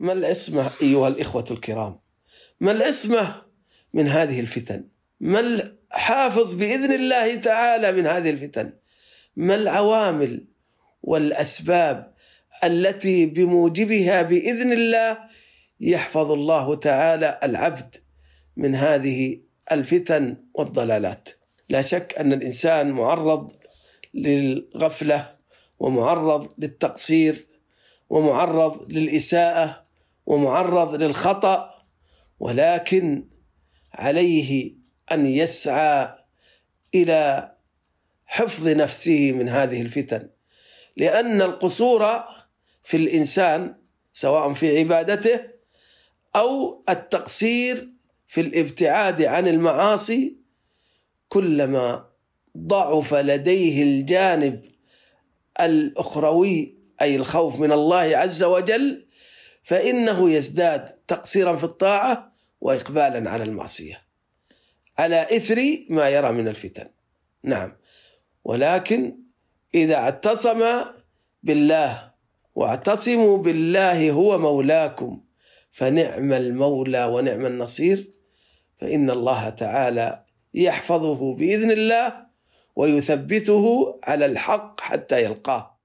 ما العصمة أيها الإخوة الكرام ما العصمة من هذه الفتن ما الحافظ بإذن الله تعالى من هذه الفتن ما العوامل والأسباب التي بموجبها بإذن الله يحفظ الله تعالى العبد من هذه الفتن والضلالات لا شك أن الإنسان معرض للغفلة ومعرض للتقصير ومعرض للإساءة ومعرض للخطأ ولكن عليه أن يسعى إلى حفظ نفسه من هذه الفتن لأن القصور في الإنسان سواء في عبادته أو التقصير في الابتعاد عن المعاصي كلما ضعف لديه الجانب الأخروي أي الخوف من الله عز وجل فإنه يزداد تقصيرا في الطاعة وإقبالا على المعصية على إثر ما يرى من الفتن نعم ولكن إذا اعتصم بالله واعتصموا بالله هو مولاكم فنعم المولى ونعم النصير فإن الله تعالى يحفظه بإذن الله ويثبته على الحق حتى يلقاه